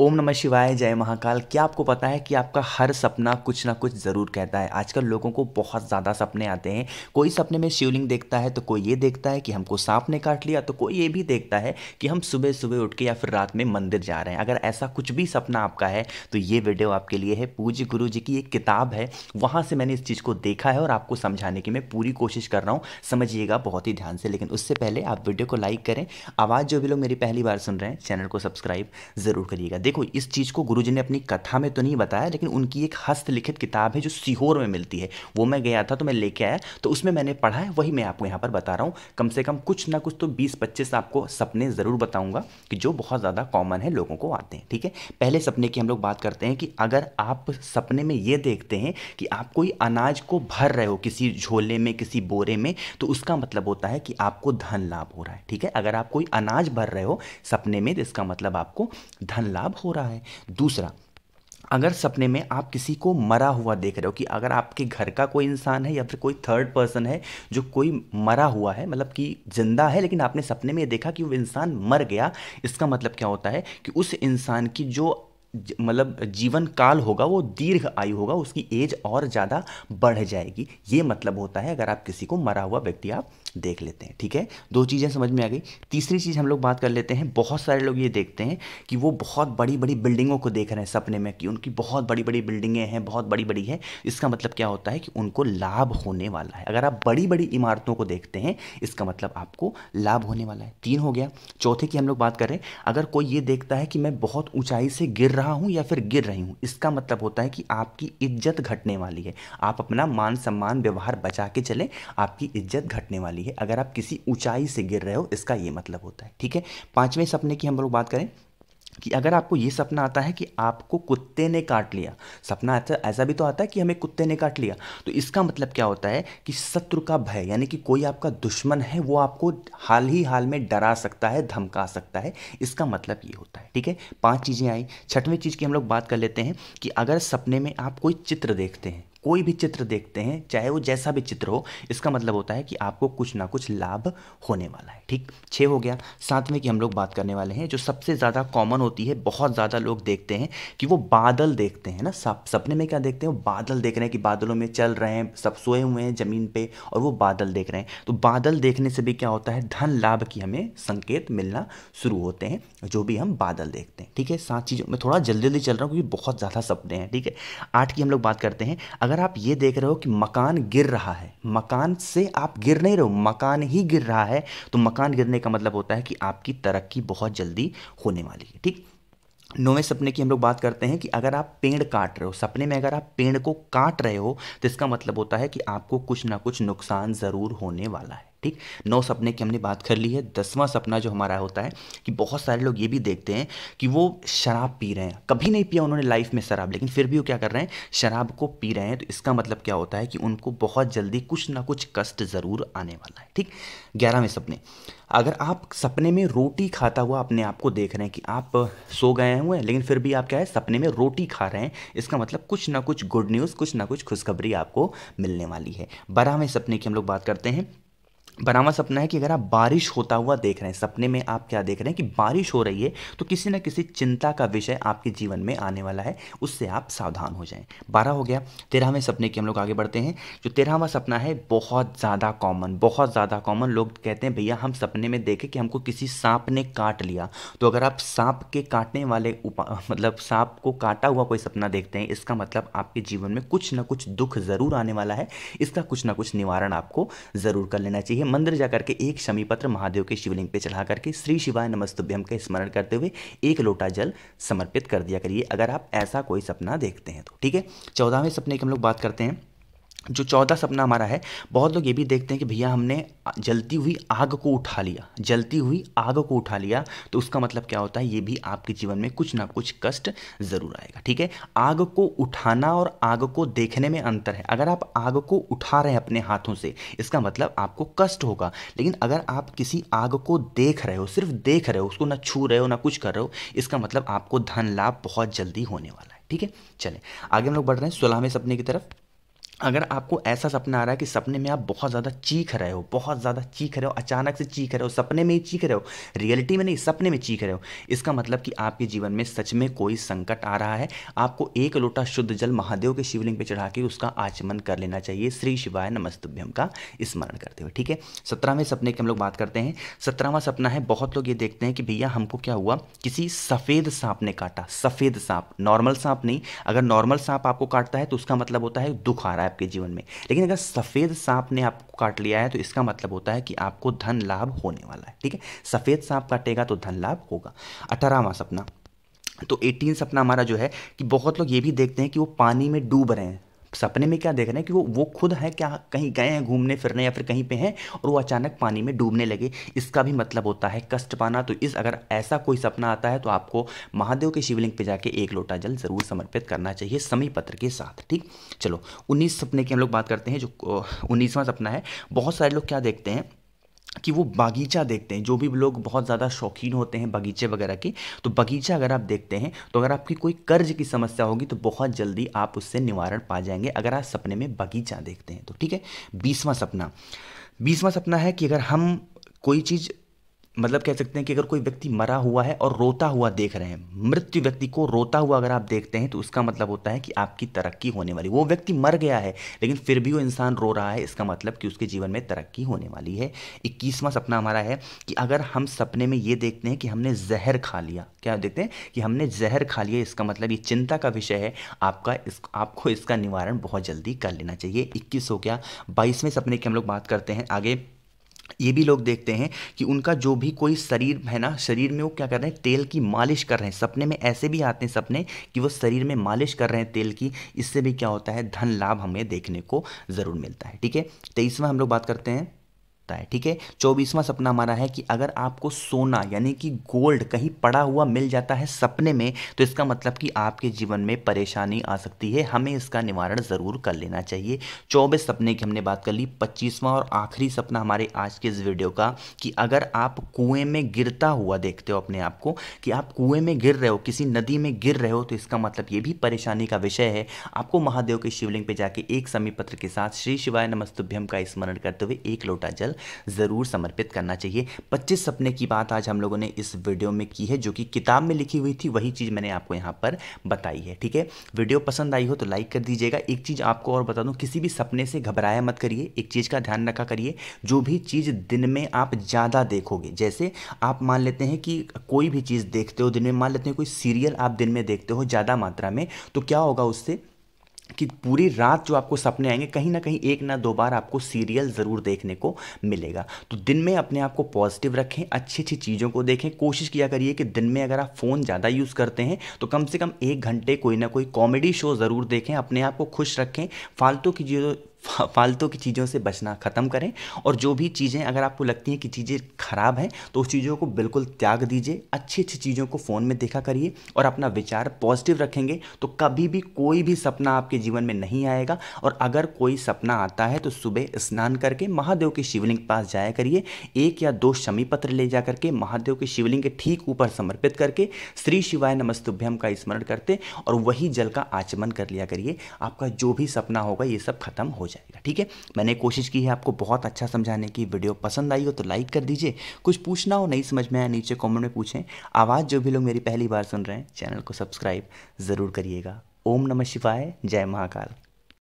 ओम नमः शिवाय जय महाकाल क्या आपको पता है कि आपका हर सपना कुछ ना कुछ ज़रूर कहता है आजकल लोगों को बहुत ज़्यादा सपने आते हैं कोई सपने में शिवलिंग देखता है तो कोई ये देखता है कि हमको सांप ने काट लिया तो कोई ये भी देखता है कि हम सुबह सुबह उठ के या फिर रात में मंदिर जा रहे हैं अगर ऐसा कुछ भी सपना आपका है तो ये वीडियो आपके लिए है पूज्य गुरु जी की एक किताब है वहाँ से मैंने इस चीज़ को देखा है और आपको समझाने की मैं पूरी कोशिश कर रहा हूँ समझिएगा बहुत ही ध्यान से लेकिन उससे पहले आप वीडियो को लाइक करें आवाज़ जो भी लोग मेरी पहली बार सुन रहे हैं चैनल को सब्सक्राइब ज़रूर करिएगा देखो इस चीज़ को गुरु ने अपनी कथा में तो नहीं बताया लेकिन उनकी एक हस्तलिखित किताब है जो सीहोर में मिलती है वो मैं गया था तो मैं लेके आया तो उसमें मैंने पढ़ा है वही मैं आपको यहाँ पर बता रहा हूँ कम से कम कुछ ना कुछ तो बीस पच्चीस आपको सपने ज़रूर बताऊँगा कि जो बहुत ज़्यादा कॉमन है लोगों को आते हैं ठीक है पहले सपने की हम लोग बात करते हैं कि अगर आप सपने में ये देखते हैं कि आप कोई अनाज को भर रहे हो किसी झोले में किसी बोरे में तो उसका मतलब होता है कि आपको धन लाभ हो रहा है ठीक है अगर आप कोई अनाज भर रहे हो सपने में तो इसका मतलब आपको धन लाभ कब हो रहा है दूसरा अगर सपने में आप किसी को मरा हुआ देख रहे हो कि अगर आपके घर का कोई इंसान है या फिर कोई थर्ड पर्सन है जो कोई मरा हुआ है मतलब कि जिंदा है लेकिन आपने सपने में देखा कि वो इंसान मर गया इसका मतलब क्या होता है कि उस इंसान की जो मतलब जीवन काल होगा वो दीर्घ आयु होगा उसकी एज और ज़्यादा बढ़ जाएगी ये मतलब होता है अगर आप किसी को मरा हुआ व्यक्ति आप देख लेते हैं ठीक है दो चीज़ें समझ में आ गई तीसरी चीज़ हम लोग बात कर लेते हैं बहुत सारे लोग ये देखते हैं कि वो बहुत बड़ी बड़ी बिल्डिंगों को देख रहे हैं सपने में कि उनकी बहुत बड़ी बड़ी बिल्डिंगें हैं बहुत बड़ी बड़ी है इसका मतलब क्या होता है कि उनको लाभ होने वाला है अगर आप बड़ी बड़ी इमारतों को देखते हैं इसका मतलब आपको लाभ होने वाला है तीन हो गया चौथे की हम लोग बात करें अगर कोई ये देखता है कि मैं बहुत ऊंचाई से गिर रहा रहा हूँ या फिर गिर रही हूँ इसका मतलब होता है कि आपकी इज्जत घटने वाली है आप अपना मान सम्मान व्यवहार बचा के चलें आपकी इज्जत घटने वाली है अगर आप किसी ऊंचाई से गिर रहे हो इसका ये मतलब होता है ठीक है पाँचवें सपने की हम लोग बात करें कि अगर आपको ये सपना आता है कि आपको कुत्ते ने काट लिया सपना ऐसा ऐसा भी तो आता है कि हमें कुत्ते ने काट लिया तो इसका मतलब क्या होता है कि शत्रु का भय यानी कि कोई आपका दुश्मन है वो आपको हाल ही हाल में डरा सकता है धमका सकता है इसका मतलब ये होता है ठीक है पाँच चीज़ें आई छठवीं चीज़ की हम लोग बात कर लेते हैं कि अगर सपने में आप कोई चित्र देखते हैं कोई भी चित्र देखते हैं चाहे वो जैसा भी चित्र हो इसका मतलब होता है कि आपको कुछ ना कुछ लाभ होने वाला है ठीक छः हो गया साथ में कि हम लोग बात करने वाले हैं जो सबसे ज़्यादा कॉमन होती है बहुत ज़्यादा लोग देखते हैं कि वो बादल देखते हैं ना सप, सपने में क्या देखते हैं वो बादल देख रहे हैं कि बादलों में चल रहे हैं सब सोए हुए हैं ज़मीन पर और वो बादल देख रहे हैं तो बादल देखने से भी क्या होता है धन लाभ की हमें संकेत मिलना शुरू होते हैं जो भी हम बादल देखते हैं ठीक है सात चीज़ों में थोड़ा जल्दी जल्दी चल रहा हूँ क्योंकि बहुत ज़्यादा सपने हैं ठीक है आठ की हम लोग बात करते हैं अगर अगर आप ये देख रहे हो कि मकान गिर रहा है मकान से आप गिर नहीं रहे हो मकान ही गिर रहा है तो मकान गिरने का मतलब होता है कि आपकी तरक्की बहुत जल्दी होने वाली है ठीक नौवें सपने की हम लोग बात करते हैं कि अगर आप पेड़ काट रहे हो सपने में अगर आप पेड़ को काट रहे हो तो इसका मतलब होता है कि आपको कुछ ना कुछ नुकसान ज़रूर होने वाला है ठीक नौ सपने की हमने बात कर ली है दसवां सपना जो हमारा होता है कि बहुत सारे लोग ये भी देखते हैं कि वो शराब पी रहे हैं कभी नहीं पिया उन्होंने लाइफ में शराब लेकिन फिर भी वो क्या कर रहे हैं शराब को पी रहे हैं तो इसका मतलब क्या होता है कि उनको बहुत जल्दी कुछ ना कुछ कष्ट ज़रूर आने वाला है ठीक ग्यारहवें सपने अगर आप सपने में रोटी खाता हुआ अपने आप को देख रहे हैं कि आप सो गए हुए हैं लेकिन फिर भी आप क्या है सपने में रोटी खा रहे हैं इसका मतलब कुछ ना कुछ गुड न्यूज़ कुछ ना कुछ खुशखबरी आपको मिलने वाली है बारहवें सपने की हम लोग बात करते हैं बना हुआ सपना है कि अगर आप बारिश होता हुआ देख रहे हैं सपने में आप क्या देख रहे हैं कि बारिश हो रही है तो किसी ना किसी चिंता का विषय आपके जीवन में आने वाला है उससे आप सावधान हो जाएं बारह हो गया तेरहवें सपने की हम लोग आगे बढ़ते हैं जो तेरहवा सपना है बहुत ज़्यादा कॉमन बहुत ज़्यादा कॉमन लोग कहते हैं भैया हम सपने में देखें कि हमको किसी सांप ने काट लिया तो अगर आप सांप के काटने वाले मतलब सांप को काटा हुआ कोई सपना देखते हैं इसका मतलब आपके जीवन में कुछ ना कुछ दुख ज़रूर आने वाला है इसका कुछ ना कुछ निवारण आपको ज़रूर कर लेना चाहिए है मंदिर जाकर के एक शमी पत्र महादेव के शिवलिंग पे चढ़ा करके श्री शिवाय नमस्तुभ्यम का स्मरण करते हुए एक लोटा जल समर्पित कर दिया करिए अगर आप ऐसा कोई सपना देखते हैं तो ठीक है चौदहवें सपने की हम लोग बात करते हैं जो चौथा सपना हमारा है बहुत लोग ये भी देखते हैं कि भैया हमने जलती हुई आग को उठा लिया जलती हुई आग को उठा लिया तो उसका मतलब क्या होता है ये भी आपके जीवन में कुछ ना कुछ कष्ट ज़रूर आएगा ठीक है आग को उठाना और आग को देखने में अंतर है अगर आप आग को उठा रहे हैं अपने हाथों से इसका मतलब आपको कष्ट होगा लेकिन अगर आप किसी आग को देख रहे हो सिर्फ देख रहे हो उसको ना छू रहे हो ना कुछ कर रहे हो इसका मतलब आपको धन लाभ बहुत जल्दी होने वाला है ठीक है चले आगे हम लोग बढ़ रहे हैं सोलहवें सपने की तरफ अगर आपको ऐसा सपना आ रहा है कि सपने में आप बहुत ज़्यादा चीख रहे हो बहुत ज़्यादा चीख रहे हो अचानक से चीख रहे हो सपने में ही चीख रहे हो रियलिटी में नहीं सपने में चीख रहे हो इसका मतलब कि आपके जीवन में सच में कोई संकट आ रहा है आपको एक लोटा शुद्ध जल महादेव के शिवलिंग पर चढ़ा के उसका आचमन कर लेना चाहिए श्री शिवाय नमस्तुभ्यम का स्मरण करते हुए ठीक है सत्रहवें सपने की हम लोग बात करते हैं सत्रहवां सपना है बहुत लोग ये देखते हैं कि भैया हमको क्या हुआ किसी सफ़ेद सांप ने काटा सफ़ेद सांप नॉर्मल सांप नहीं अगर नॉर्मल सांप आपको काटता है तो उसका मतलब होता है दुख आ रहा है है आपके जीवन में लेकिन अगर सफ़ेद सांप ने आपको काट लिया है तो इसका मतलब होता है कि आपको धन लाभ होने वाला है ठीक है सफ़ेद सांप काटेगा तो धन लाभ होगा अठारहवा सपना तो एटीन सपना हमारा जो है कि बहुत लोग ये भी देखते हैं कि वो पानी में डूब रहे हैं सपने में क्या देख रहे हैं कि वो वो खुद है क्या कहीं गए हैं घूमने फिरने या फिर कहीं पे हैं और वो अचानक पानी में डूबने लगे इसका भी मतलब होता है कष्ट पाना तो इस अगर ऐसा कोई सपना आता है तो आपको महादेव के शिवलिंग पे जाके एक लोटा जल ज़रूर समर्पित करना चाहिए समय पत्र के साथ ठीक चलो उन्नीस सपने की हम लोग बात करते हैं जो उन्नीसवां सपना है बहुत सारे लोग क्या देखते हैं कि वो बागीचा देखते हैं जो भी लोग बहुत ज़्यादा शौकीन होते हैं बगीचे वगैरह के तो बगीचा अगर आप देखते हैं तो अगर आपकी कोई कर्ज की समस्या होगी तो बहुत जल्दी आप उससे निवारण पा जाएंगे अगर आप सपने में बगीचा देखते हैं तो ठीक है बीसवां सपना बीसवां सपना है कि अगर हम कोई चीज़ मतलब कह सकते हैं कि अगर कोई व्यक्ति मरा हुआ है और रोता हुआ देख रहे हैं मृत्यु व्यक्ति को रोता हुआ अगर आप देखते हैं तो उसका मतलब होता है कि आपकी तरक्की होने वाली वो व्यक्ति मर गया है लेकिन फिर भी वो इंसान रो रहा है इसका मतलब कि उसके जीवन में तरक्की होने वाली है इक्कीसवां सपना हमारा है कि अगर हम सपने में ये देखते हैं कि हमने जहर खा लिया क्या देखते हैं कि हमने जहर खा लिया इसका मतलब ये चिंता का विषय है आपका इस आपको इसका निवारण बहुत जल्दी कर लेना चाहिए इक्कीस हो गया बाईसवें सपने की हम लोग बात करते हैं आगे ये भी लोग देखते हैं कि उनका जो भी कोई शरीर है ना शरीर में वो क्या कर रहे हैं तेल की मालिश कर रहे हैं सपने में ऐसे भी आते हैं सपने कि वो शरीर में मालिश कर रहे हैं तेल की इससे भी क्या होता है धन लाभ हमें देखने को ज़रूर मिलता है ठीक है तेईसवा हम लोग बात करते हैं सकता है ठीक है चौबीसवां सपना हमारा है कि अगर आपको सोना यानी कि गोल्ड कहीं पड़ा हुआ मिल जाता है सपने में तो इसका मतलब कि आपके जीवन में परेशानी आ सकती है हमें इसका निवारण ज़रूर कर लेना चाहिए चौबीस सपने की हमने बात कर ली पच्चीसवां और आखिरी सपना हमारे आज के इस वीडियो का कि अगर आप कुएं में गिरता हुआ देखते हो अपने आप को कि आप कुएं में गिर रहे हो किसी नदी में गिर रहे हो तो इसका मतलब ये भी परेशानी का विषय है आपको महादेव के शिवलिंग पर जाके एक समी पत्र के साथ श्री शिवाय नमस्तुभ्यम का स्मरण करते हुए एक लोटा जल ज़रूर समर्पित करना चाहिए 25 सपने की बात आज हम लोगों ने इस वीडियो में की है जो कि किताब में लिखी हुई थी वही चीज़ मैंने आपको यहां पर बताई है ठीक है वीडियो पसंद आई हो तो लाइक कर दीजिएगा एक चीज़ आपको और बता दूं किसी भी सपने से घबराया मत करिए एक चीज़ का ध्यान रखा करिए जो भी चीज़ दिन में आप ज़्यादा देखोगे जैसे आप मान लेते हैं कि कोई भी चीज़ देखते हो दिन में मान लेते हैं कोई सीरियल आप दिन में देखते हो ज़्यादा मात्रा में तो क्या होगा उससे कि पूरी रात जो आपको सपने आएंगे कहीं ना कहीं एक ना दो बार आपको सीरियल ज़रूर देखने को मिलेगा तो दिन में अपने आप को पॉजिटिव रखें अच्छी अच्छी चीज़ों को देखें कोशिश किया करिए कि दिन में अगर आप फ़ोन ज़्यादा यूज़ करते हैं तो कम से कम एक घंटे कोई ना कोई कॉमेडी शो ज़रूर देखें अपने आप को खुश रखें फालतू की चीज़ों फालतू की चीज़ों से बचना ख़त्म करें और जो भी चीज़ें अगर आपको लगती हैं कि चीज़ें ख़राब हैं तो उस चीज़ों को बिल्कुल त्याग दीजिए अच्छी अच्छी चीज़ों को फ़ोन में देखा करिए और अपना विचार पॉजिटिव रखेंगे तो कभी भी कोई भी सपना आपके जीवन में नहीं आएगा और अगर कोई सपना आता है तो सुबह स्नान करके महादेव के शिवलिंग के पास जाया करिए एक या दो शमी पत्र ले जा करके महादेव के शिवलिंग के ठीक ऊपर समर्पित करके श्री शिवाय नमस्तुभ्यम का स्मरण करते और वही जल का आचमन कर लिया करिए आपका जो भी सपना होगा ये सब खत्म हो जाए जाएगा ठीक है मैंने कोशिश की है आपको बहुत अच्छा समझाने की वीडियो पसंद आई हो तो लाइक कर दीजिए कुछ पूछना हो नहीं समझ में आया नीचे कॉमेंट में पूछें आवाज़ जो भी लोग मेरी पहली बार सुन रहे हैं चैनल को सब्सक्राइब ज़रूर करिएगा ओम नमः शिवाय जय महाकाल